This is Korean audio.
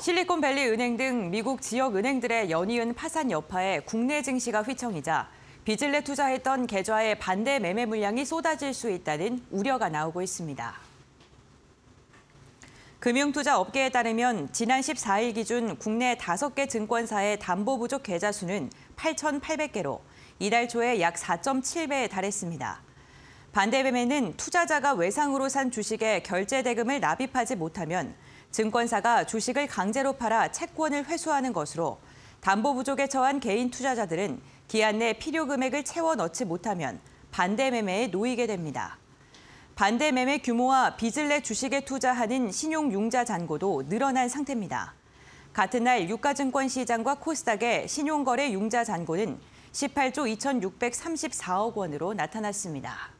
실리콘밸리 은행 등 미국 지역 은행들의 연이은 파산 여파에 국내 증시가 휘청이자 빚을 내 투자했던 계좌에 반대 매매 물량이 쏟아질 수 있다는 우려가 나오고 있습니다. 금융투자 업계에 따르면 지난 14일 기준 국내 5개 증권사의 담보 부족 계좌 수는 8,800개로 이달 초에 약 4.7배에 달했습니다. 반대 매매는 투자자가 외상으로 산 주식에 결제 대금을 납입하지 못하면 증권사가 주식을 강제로 팔아 채권을 회수하는 것으로 담보 부족에 처한 개인 투자자들은 기한 내 필요 금액을 채워 넣지 못하면 반대 매매에 놓이게 됩니다. 반대 매매 규모와 빚을 내 주식에 투자하는 신용융자 잔고도 늘어난 상태입니다. 같은 날 유가증권 시장과 코스닥의 신용거래 융자 잔고는 18조 2,634억 원으로 나타났습니다.